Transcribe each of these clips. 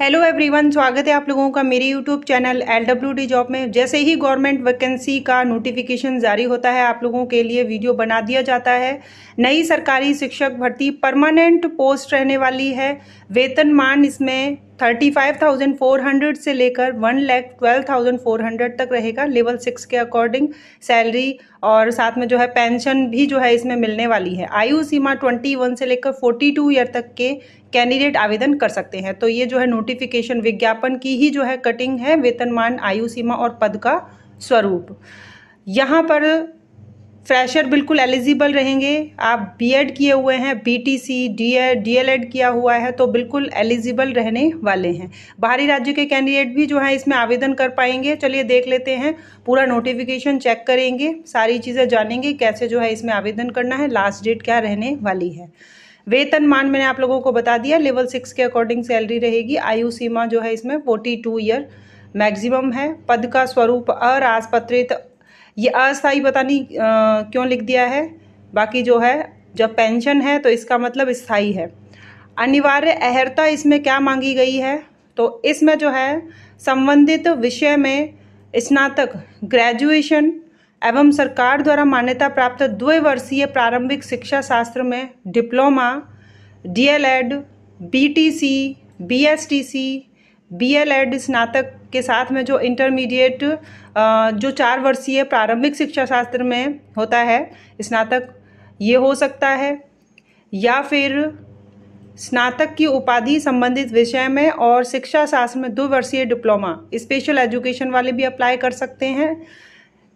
hello everyone स्वागत है आप लोगों का मेरे YouTube channel L W D job में जैसे ही गवर्नमेंट वैकेंसी का नोटिफिकेशन जारी होता है आप लोगों के लिए वीडियो बना दिया जाता है नई सरकारी शिक्षक भर्ती परमानेंट पोस्ट रहने वाली है वेतनमान इसमें thirty five thousand four hundred से लेकर one lakh twelve thousand four hundred तक रहेगा लेवल सिक्स के अकॉर्डिंग सैलरी और साथ में जो है पेंशन भी जो है इसमें मिलने वाली है आयु सीमा ट्वेंटी वन से लेकर फोर्टी टू ईयर तक के कैंडिडेट आवेदन कर सकते हैं तो ये जो है नोटिफिकेशन विज्ञापन की ही जो है कटिंग है वेतनमान आयु सीमा और पद का स्वरूप यहाँ पर फ्रेशर बिल्कुल एलिजिबल रहेंगे आप बीएड किए हुए हैं बीटीसी डीएड डीएलएड किया हुआ है तो बिल्कुल एलिजिबल रहने वाले हैं बाहरी राज्य के कैंडिडेट भी जो है इसमें आवेदन कर पाएंगे चलिए देख लेते हैं पूरा नोटिफिकेशन चेक करेंगे सारी चीज़ें जानेंगे कैसे जो है इसमें आवेदन करना है लास्ट डेट क्या रहने वाली है वेतन मान मैंने आप लोगों को बता दिया लेवल सिक्स के अकॉर्डिंग सैलरी रहेगी आयु सीमा जो है इसमें फोर्टी टू ईयर मैक्सिमम है पद का स्वरूप अराजपत्रित ये अस्थाई पता नहीं क्यों लिख दिया है बाकी जो है जब पेंशन है तो इसका मतलब स्थाई है अनिवार्य अहर्ता इसमें क्या मांगी गई है तो इसमें जो है संबंधित विषय में स्नातक ग्रेजुएशन एवं सरकार द्वारा मान्यता प्राप्त द्विवर्षीय प्रारंभिक शिक्षा शास्त्र में diploma DElEd BTC BSTC BElEd स्नातक के साथ में जो इंटरमीडिएट जो चार वर्षीय प्रारंभिक शिक्षा शास्त्र में होता है स्नातक ये हो सकता है या फिर स्नातक की उपाधि संबंधित विषय में और शिक्षा शास्त्र में दो वर्षीय डिप्लोमा स्पेशल एजुकेशन वाले भी अप्लाई कर सकते हैं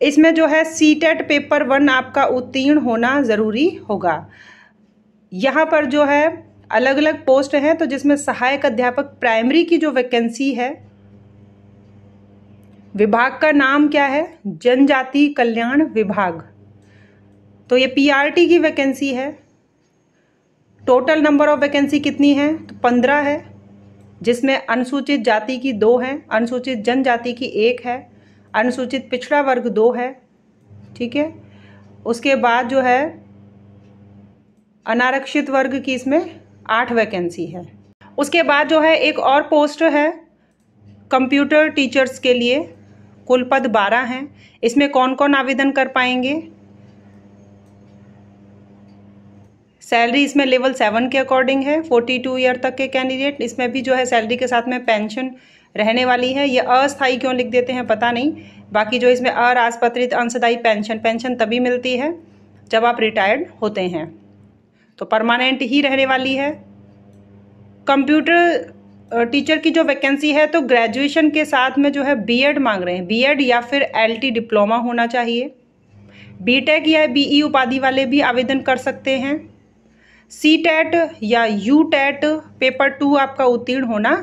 इसमें जो है सी टेट पेपर वन आपका उत्तीर्ण होना ज़रूरी होगा यहाँ पर जो है अलग अलग पोस्ट हैं तो जिसमें सहायक अध्यापक प्राइमरी की जो वैकेंसी है विभाग का नाम क्या है जनजाति कल्याण विभाग तो ये पीआरटी की वैकेंसी है टोटल नंबर ऑफ वैकेंसी कितनी है तो पंद्रह है जिसमें अनुसूचित जाति की दो हैं अनुसूचित जनजाति की एक है अनुसूचित पिछड़ा वर्ग दो है ठीक है उसके बाद जो है अनारक्षित वर्ग की इसमें आठ वैकेंसी है उसके बाद जो है एक और पोस्ट है कंप्यूटर टीचर्स के लिए कुल पद बारह हैं इसमें कौन कौन आवेदन कर पाएंगे सैलरी इसमें लेवल सेवन के अकॉर्डिंग है फोर्टी टू ईयर तक के कैंडिडेट इसमें भी जो है सैलरी के साथ में पेंशन रहने वाली है ये अस्थाई क्यों लिख देते हैं पता नहीं बाकी जो इसमें अराजपत्रित अंशदायी पेंशन पेंशन तभी मिलती है जब आप रिटायर्ड होते हैं तो परमानेंट ही रहने वाली है कंप्यूटर टीचर की जो वैकेंसी है तो ग्रेजुएशन के साथ में जो है बीएड मांग रहे हैं बीएड या फिर एलटी डिप्लोमा होना चाहिए बीटेक या बीई e उपाधि वाले भी आवेदन कर सकते हैं सी टेट e या U TET e paper two आपका उत्तीर्ण होना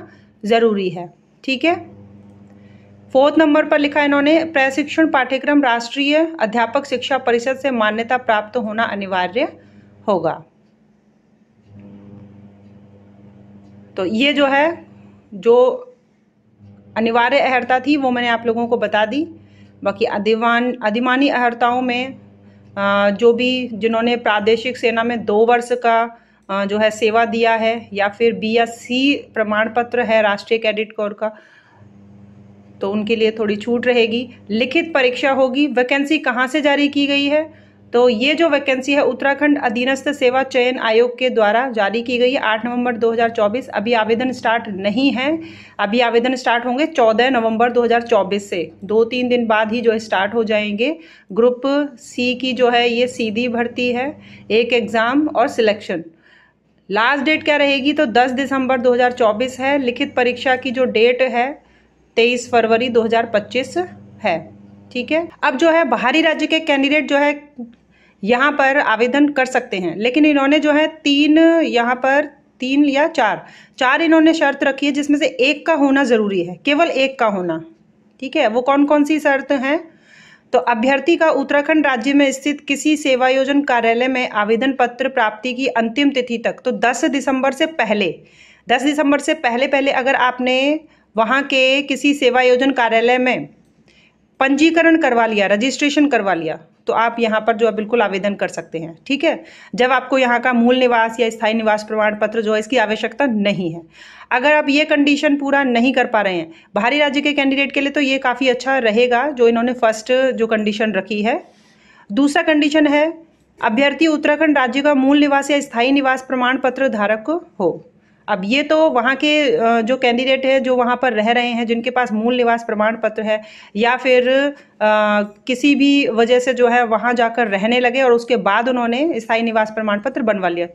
ज़रूरी है ठीक है फोर्थ नंबर पर लिखा इन्होंने प्रशिक्षण पाठ्यक्रम राष्ट्रीय अध्यापक शिक्षा परिषद से मान्यता प्राप्त होना अनिवार्य होगा तो ये जो है जो अनिवार्य अहर्ता थी वो मैंने आप लोगों को बता दी बाकी अधिवान अधिमानी अहर्ताओं में जो भी जिन्होंने प्रादेशिक सेना में दो वर्ष का जो है सेवा दिया है या फिर बी या सी प्रमाण पत्र है राष्ट्रीय कैडिट कोर का तो उनके लिए थोड़ी छूट रहेगी लिखित परीक्षा होगी वैकेंसी कहाँ से जारी की गई है तो ये जो वैकेंसी है उत्तराखंड अधीनस्थ सेवा चयन आयोग के द्वारा जारी की गई है आठ नवंबर 2024 अभी आवेदन स्टार्ट नहीं है अभी आवेदन स्टार्ट होंगे 14 नवंबर 2024 से दो तीन दिन बाद ही जो है स्टार्ट हो जाएंगे ग्रुप सी की जो है ये सीधी भर्ती है एक एग्ज़ाम और सिलेक्शन लास्ट डेट क्या रहेगी तो 10 दिसंबर 2024 है लिखित परीक्षा की जो डेट है 23 फरवरी 2025 है ठीक है अब जो है बाहरी राज्य के कैंडिडेट जो है यहाँ पर आवेदन कर सकते हैं लेकिन इन्होंने जो है तीन यहाँ पर तीन या चार चार इन्होंने शर्त रखी है जिसमें से एक का होना ज़रूरी है केवल एक का होना ठीक है वो कौन कौन सी शर्त है तो अभ्यर्थी का उत्तराखंड राज्य में स्थित किसी सेवायोजन कार्यालय में आवेदन पत्र प्राप्ति की अंतिम तिथि तक तो 10 दिसंबर से पहले 10 दिसंबर से पहले पहले अगर आपने वहाँ के किसी सेवायोजन कार्यालय में पंजीकरण करवा लिया रजिस्ट्रेशन करवा लिया तो आप यहाँ पर जो है बिल्कुल आवेदन कर सकते हैं ठीक है जब आपको यहाँ का मूल निवास या स्थायी निवास प्रमाण पत्र जो है इसकी आवश्यकता नहीं है अगर आप ये कंडीशन पूरा नहीं कर पा रहे हैं बाहरी राज्य के कैंडिडेट के लिए तो ये काफ़ी अच्छा रहेगा जो इन्होंने फर्स्ट जो कंडीशन रखी है दूसरा कंडीशन है अभ्यर्थी उत्तराखंड राज्य का मूल निवास या स्थायी निवास प्रमाण पत्र धारक हो अब ये तो वहाँ के जो कैंडिडेट है जो वहाँ पर रह रहे हैं जिनके पास मूल निवास प्रमाण पत्र है या फिर आ, किसी भी वजह से जो है वहाँ जाकर रहने लगे और उसके बाद उन्होंने स्थायी निवास प्रमाण पत्र बनवा लिया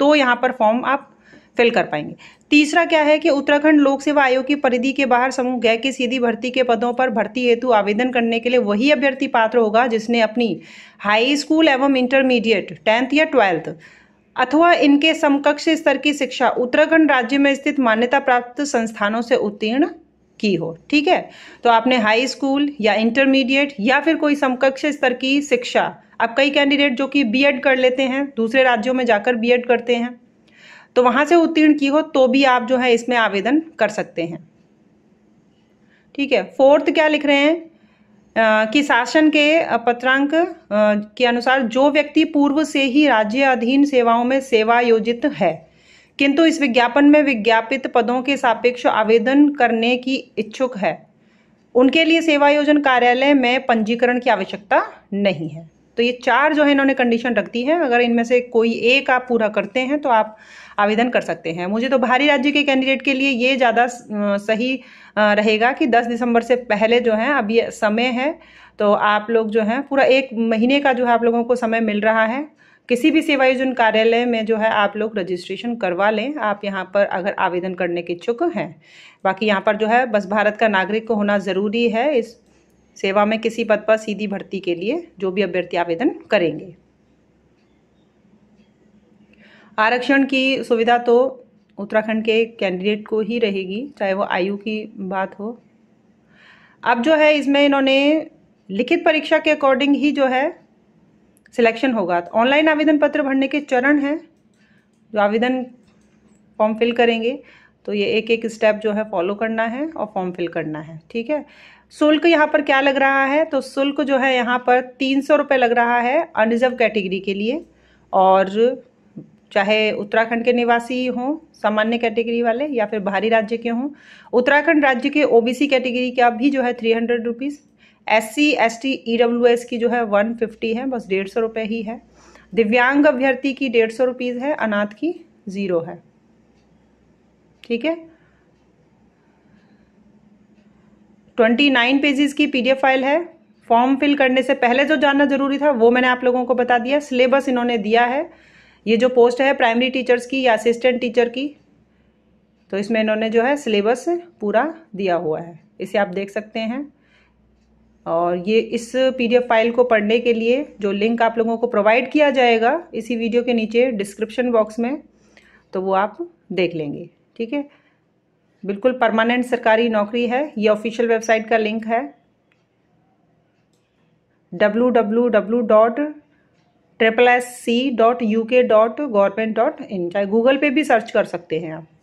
तो यहाँ पर फॉर्म आप फिल कर पाएंगे तीसरा क्या है कि उत्तराखंड लोक सेवा आयोग की परिधि के बाहर समूह गय की सीधी भर्ती के पदों पर भर्ती हेतु आवेदन करने के लिए वही अभ्यर्थी पात्र होगा जिसने अपनी हाई स्कूल एवं इंटरमीडिएट टेंथ या ट्वेल्थ अथवा इनके समकक्ष स्तर की शिक्षा उत्तराखंड राज्य में स्थित मान्यता प्राप्त संस्थानों से उत्तीर्ण की हो ठीक है तो आपने हाई स्कूल या इंटरमीडिएट या फिर कोई समकक्ष स्तर की शिक्षा अब कई कैंडिडेट जो कि बीएड कर लेते हैं दूसरे राज्यों में जाकर बीएड करते हैं तो वहां से उत्तीर्ण की हो तो भी आप जो है इसमें आवेदन कर सकते हैं ठीक है फोर्थ क्या लिख रहे हैं कि शासन के पत्रांक के अनुसार जो व्यक्ति पूर्व से ही राज्य अधीन सेवाओं में सेवा योजित है किंतु इस विज्ञापन में विज्ञापित पदों के सापेक्ष आवेदन करने की इच्छुक है उनके लिए सेवायोजन कार्यालय में पंजीकरण की आवश्यकता नहीं है तो ये चार जो है इन्होंने कंडीशन रख दी है अगर इनमें से कोई एक आप पूरा करते हैं तो आप आवेदन कर सकते हैं मुझे तो बाहरी राज्य के कैंडिडेट के लिए ये ज़्यादा सही रहेगा कि 10 दिसंबर से पहले जो है अब ये समय है तो आप लोग जो है पूरा एक महीने का जो है आप लोगों को समय मिल रहा है किसी भी सेवायोजन कार्यालय में जो है आप लोग रजिस्ट्रेशन करवा लें आप यहाँ पर अगर आवेदन करने के इच्छुक हैं बाकी यहाँ पर जो है बस भारत का नागरिक को होना ज़रूरी है इस सेवा में किसी पद पर सीधी भर्ती के लिए जो भी अभ्यर्थी आवेदन करेंगे आरक्षण की सुविधा तो उत्तराखंड के कैंडिडेट को ही रहेगी चाहे वो आयु की बात हो अब जो है इसमें इन्होंने लिखित परीक्षा के अकॉर्डिंग ही जो है सिलेक्शन होगा तो ऑनलाइन आवेदन पत्र भरने के चरण हैं जो आवेदन फॉर्म फिल करेंगे तो ये एक एक स्टेप जो है फॉलो करना है और फॉर्म फिल करना है ठीक है शुल्क यहाँ पर क्या लग रहा है तो शुल्क जो है यहाँ पर तीन सौ रुपये लग रहा है अनरिजर्व कैटेगरी के लिए और चाहे उत्तराखंड के निवासी हों सामान्य कैटेगरी वाले या फिर बाहरी राज्य के हों उत्तराखंड राज्य के ओबीसी कैटेगरी का भी जो है three hundred rupees S C S T E W S की जो है वन फिफ्टी है बस डेढ़ सौ ही है दिव्यांग अभ्यर्थी की डेढ़ सौ रुपीज़ है अनाथ की ज़ीरो है ठीक है ट्वेंटी नाइन पेजेस की पीडीएफ फाइल है फॉर्म फिल करने से पहले जो जानना जरूरी था वो मैंने आप लोगों को बता दिया सिलेबस इन्होंने दिया है ये जो पोस्ट है प्राइमरी टीचर्स की या असिस्टेंट टीचर की तो इसमें इन्होंने जो है सिलेबस पूरा दिया हुआ है इसे आप देख सकते हैं और ये इस पीडीएफ फाइल को पढ़ने के लिए जो लिंक आप लोगों को प्रोवाइड किया जाएगा इसी वीडियो के नीचे डिस्क्रिप्शन बॉक्स में तो वो आप देख लेंगे ठीक है बिल्कुल परमानेंट सरकारी नौकरी है ये ऑफिशियल वेबसाइट का लिंक है W W W dot triple S C dot U K dot government dot in चाहे गूगल पे भी सर्च कर सकते हैं आप